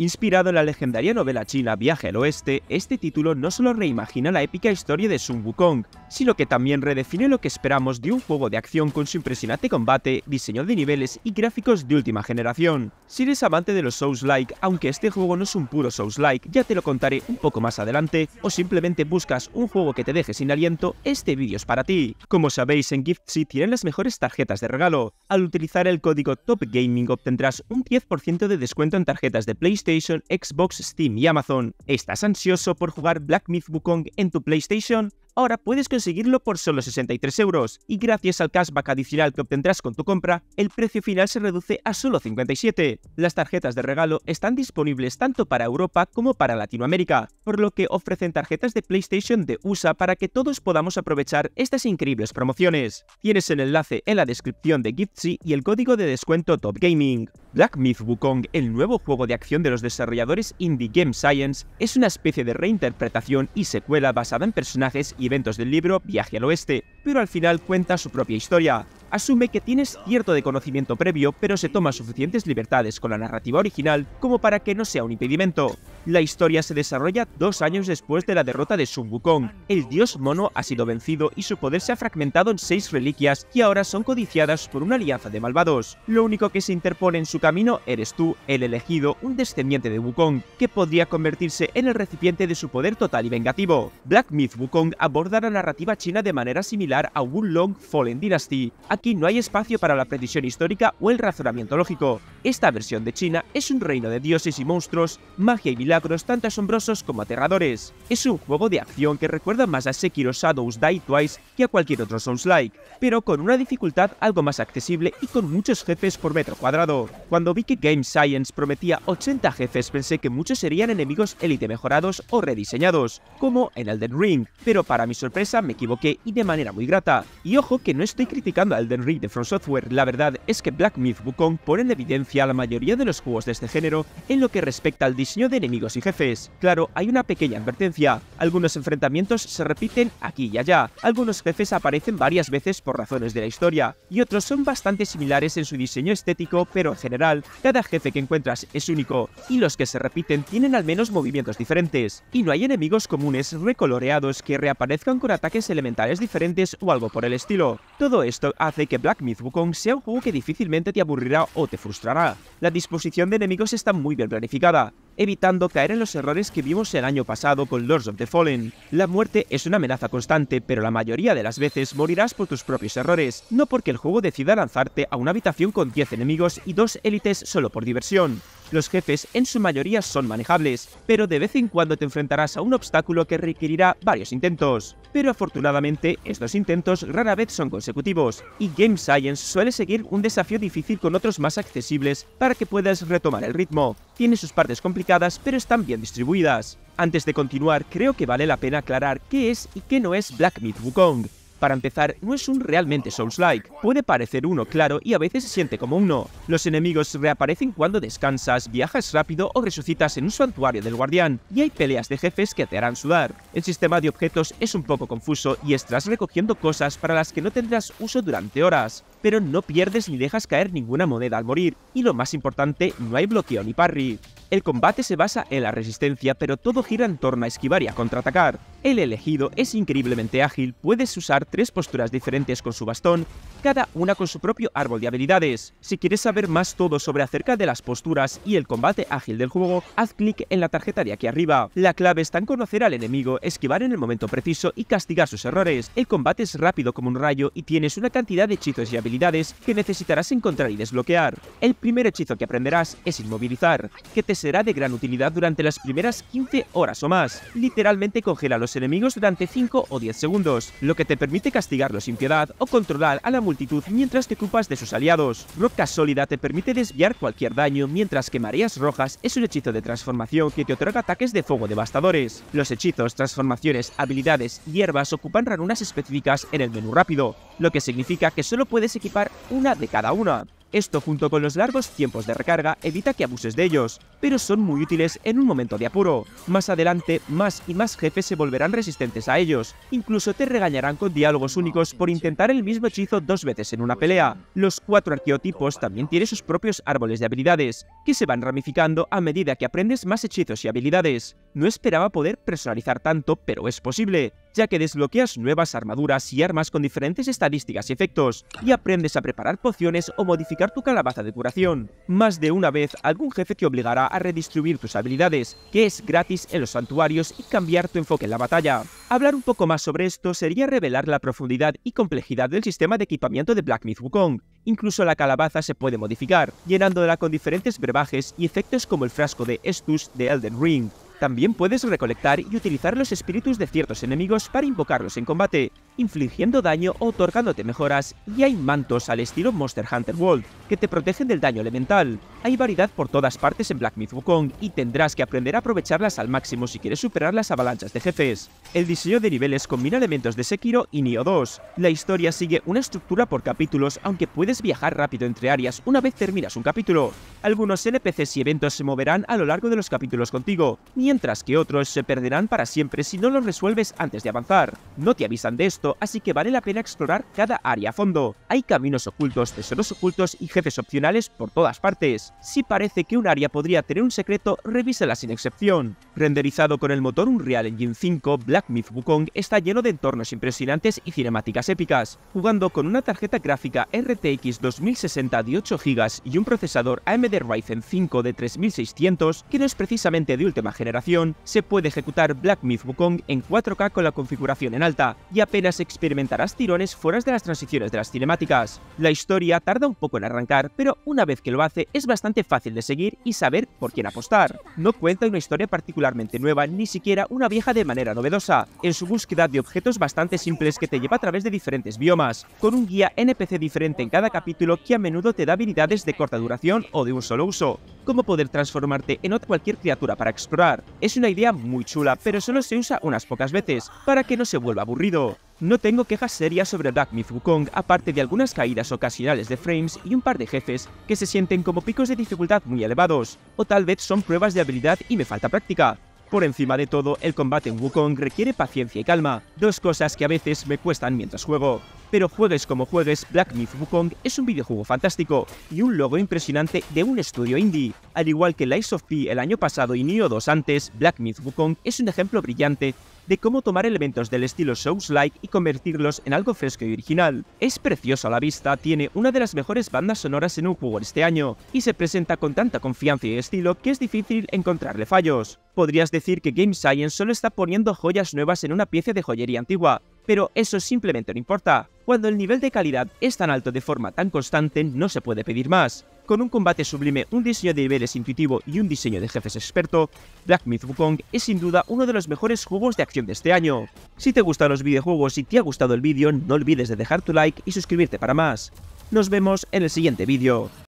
Inspirado en la legendaria novela china Viaje al Oeste, este título no solo reimagina la épica historia de Sun Wukong, sino que también redefine lo que esperamos de un juego de acción con su impresionante combate, diseño de niveles y gráficos de última generación. Si eres amante de los Souls-like, aunque este juego no es un puro Souls-like, ya te lo contaré un poco más adelante, o simplemente buscas un juego que te deje sin aliento, este vídeo es para ti. Como sabéis, en Giftsy tienen las mejores tarjetas de regalo. Al utilizar el código TOPGAMING obtendrás un 10% de descuento en tarjetas de PlayStation PlayStation, Xbox, Steam y Amazon. ¿Estás ansioso por jugar Black Myth Wukong en tu PlayStation? Ahora puedes conseguirlo por solo 63 euros, y gracias al cashback adicional que obtendrás con tu compra, el precio final se reduce a solo 57. Las tarjetas de regalo están disponibles tanto para Europa como para Latinoamérica, por lo que ofrecen tarjetas de PlayStation de USA para que todos podamos aprovechar estas increíbles promociones. Tienes el enlace en la descripción de Giftsy y el código de descuento Top Gaming. Black Myth Wukong, el nuevo juego de acción de los desarrolladores Indie Game Science, es una especie de reinterpretación y secuela basada en personajes y eventos del libro Viaje al Oeste, pero al final cuenta su propia historia. Asume que tienes cierto de conocimiento previo, pero se toma suficientes libertades con la narrativa original como para que no sea un impedimento. La historia se desarrolla dos años después de la derrota de Sun Wukong. El dios mono ha sido vencido y su poder se ha fragmentado en seis reliquias que ahora son codiciadas por una alianza de malvados. Lo único que se interpone en su camino eres tú, el elegido, un descendiente de Wukong, que podría convertirse en el recipiente de su poder total y vengativo. Black Myth Wukong aborda la narrativa china de manera similar a Wulong Fallen Dynasty. Aquí no hay espacio para la precisión histórica o el razonamiento lógico. Esta versión de China es un reino de dioses y monstruos, magia y milagros tanto asombrosos como aterradores. Es un juego de acción que recuerda más a Sekiro Shadows Die Twice que a cualquier otro Souls-like, pero con una dificultad algo más accesible y con muchos jefes por metro cuadrado. Cuando vi que Game Science prometía 80 jefes pensé que muchos serían enemigos élite mejorados o rediseñados, como en Elden Ring, pero para mi sorpresa me equivoqué y de manera muy grata. Y ojo que no estoy criticando a Elden Ring de From Software, la verdad es que Black Myth Wukong pone en evidencia a la mayoría de los juegos de este género en lo que respecta al diseño de enemigos y jefes. Claro, hay una pequeña advertencia, algunos enfrentamientos se repiten aquí y allá, algunos jefes aparecen varias veces por razones de la historia, y otros son bastante similares en su diseño estético, pero en general, cada jefe que encuentras es único, y los que se repiten tienen al menos movimientos diferentes, y no hay enemigos comunes recoloreados que reaparezcan con ataques elementales diferentes o algo por el estilo. Todo esto hace que Black Myth Wukong sea un juego que difícilmente te aburrirá o te frustrará. La disposición de enemigos está muy bien planificada, evitando caer en los errores que vimos el año pasado con Lords of the Fallen. La muerte es una amenaza constante, pero la mayoría de las veces morirás por tus propios errores, no porque el juego decida lanzarte a una habitación con 10 enemigos y dos élites solo por diversión. Los jefes en su mayoría son manejables, pero de vez en cuando te enfrentarás a un obstáculo que requerirá varios intentos. Pero afortunadamente, estos intentos rara vez son consecutivos, y Game Science suele seguir un desafío difícil con otros más accesibles para que puedas retomar el ritmo. Tiene sus partes complicadas, pero están bien distribuidas. Antes de continuar, creo que vale la pena aclarar qué es y qué no es Black Myth Wukong. Para empezar, no es un realmente Souls-like. Puede parecer uno, claro, y a veces se siente como uno. Los enemigos reaparecen cuando descansas, viajas rápido o resucitas en un santuario del guardián, y hay peleas de jefes que te harán sudar. El sistema de objetos es un poco confuso y estás recogiendo cosas para las que no tendrás uso durante horas, pero no pierdes ni dejas caer ninguna moneda al morir, y lo más importante, no hay bloqueo ni parry. El combate se basa en la resistencia, pero todo gira en torno a esquivar y a contraatacar. El elegido es increíblemente ágil, puedes usar tres posturas diferentes con su bastón, cada una con su propio árbol de habilidades. Si quieres saber más todo sobre acerca de las posturas y el combate ágil del juego, haz clic en la tarjeta de aquí arriba. La clave está en conocer al enemigo, esquivar en el momento preciso y castigar sus errores. El combate es rápido como un rayo y tienes una cantidad de hechizos y habilidades que necesitarás encontrar y desbloquear. El primer hechizo que aprenderás es inmovilizar, que te será de gran utilidad durante las primeras 15 horas o más. Literalmente congela los enemigos durante 5 o 10 segundos, lo que te permite castigarlos sin piedad o controlar a la multitud mientras te ocupas de sus aliados. Roca sólida te permite desviar cualquier daño, mientras que Mareas Rojas es un hechizo de transformación que te otorga ataques de fuego devastadores. Los hechizos, transformaciones, habilidades y hierbas ocupan ranuras específicas en el menú rápido, lo que significa que solo puedes equipar una de cada una. Esto junto con los largos tiempos de recarga evita que abuses de ellos, pero son muy útiles en un momento de apuro. Más adelante, más y más jefes se volverán resistentes a ellos, incluso te regañarán con diálogos únicos por intentar el mismo hechizo dos veces en una pelea. Los cuatro arqueotipos también tienen sus propios árboles de habilidades, que se van ramificando a medida que aprendes más hechizos y habilidades. No esperaba poder personalizar tanto, pero es posible ya que desbloqueas nuevas armaduras y armas con diferentes estadísticas y efectos, y aprendes a preparar pociones o modificar tu calabaza de curación. Más de una vez, algún jefe te obligará a redistribuir tus habilidades, que es gratis en los santuarios y cambiar tu enfoque en la batalla. Hablar un poco más sobre esto sería revelar la profundidad y complejidad del sistema de equipamiento de Black Myth Wukong. Incluso la calabaza se puede modificar, llenándola con diferentes brebajes y efectos como el frasco de Estus de Elden Ring, también puedes recolectar y utilizar los espíritus de ciertos enemigos para invocarlos en combate infligiendo daño o otorgándote mejoras, y hay mantos al estilo Monster Hunter World, que te protegen del daño elemental. Hay variedad por todas partes en Black Myth Wukong, y tendrás que aprender a aprovecharlas al máximo si quieres superar las avalanchas de jefes. El diseño de niveles combina elementos de Sekiro y Nioh 2. La historia sigue una estructura por capítulos, aunque puedes viajar rápido entre áreas una vez terminas un capítulo. Algunos NPCs y eventos se moverán a lo largo de los capítulos contigo, mientras que otros se perderán para siempre si no los resuelves antes de avanzar. No te avisan de esto, así que vale la pena explorar cada área a fondo. Hay caminos ocultos, tesoros ocultos y jefes opcionales por todas partes. Si parece que un área podría tener un secreto, revísela sin excepción. Renderizado con el motor Unreal Engine 5, Black Myth Wukong está lleno de entornos impresionantes y cinemáticas épicas. Jugando con una tarjeta gráfica RTX 2060 de 8 GB y un procesador AMD Ryzen 5 de 3600, que no es precisamente de última generación, se puede ejecutar Black Myth Wukong en 4K con la configuración en alta, y apenas experimentarás tirones fuera de las transiciones de las cinemáticas. La historia tarda un poco en arrancar, pero una vez que lo hace es bastante fácil de seguir y saber por quién apostar. No cuenta una historia particularmente nueva, ni siquiera una vieja de manera novedosa, en su búsqueda de objetos bastante simples que te lleva a través de diferentes biomas, con un guía NPC diferente en cada capítulo que a menudo te da habilidades de corta duración o de un solo uso, como poder transformarte en cualquier criatura para explorar. Es una idea muy chula, pero solo se usa unas pocas veces, para que no se vuelva aburrido. No tengo quejas serias sobre Black Myth Wukong, aparte de algunas caídas ocasionales de frames y un par de jefes que se sienten como picos de dificultad muy elevados, o tal vez son pruebas de habilidad y me falta práctica. Por encima de todo, el combate en Wukong requiere paciencia y calma, dos cosas que a veces me cuestan mientras juego. Pero juegues como juegues, Black Myth Wukong es un videojuego fantástico y un logo impresionante de un estudio indie. Al igual que Lies of P el año pasado y Nioh 2 antes, Black Myth Wukong es un ejemplo brillante de cómo tomar elementos del estilo Souls-like y convertirlos en algo fresco y original. Es precioso a la vista, tiene una de las mejores bandas sonoras en un juego este año, y se presenta con tanta confianza y estilo que es difícil encontrarle fallos. Podrías decir que Game Science solo está poniendo joyas nuevas en una pieza de joyería antigua, pero eso simplemente no importa. Cuando el nivel de calidad es tan alto de forma tan constante, no se puede pedir más. Con un combate sublime, un diseño de niveles intuitivo y un diseño de jefes experto, Black Myth Wukong es sin duda uno de los mejores juegos de acción de este año. Si te gustan los videojuegos y te ha gustado el vídeo, no olvides de dejar tu like y suscribirte para más. Nos vemos en el siguiente vídeo.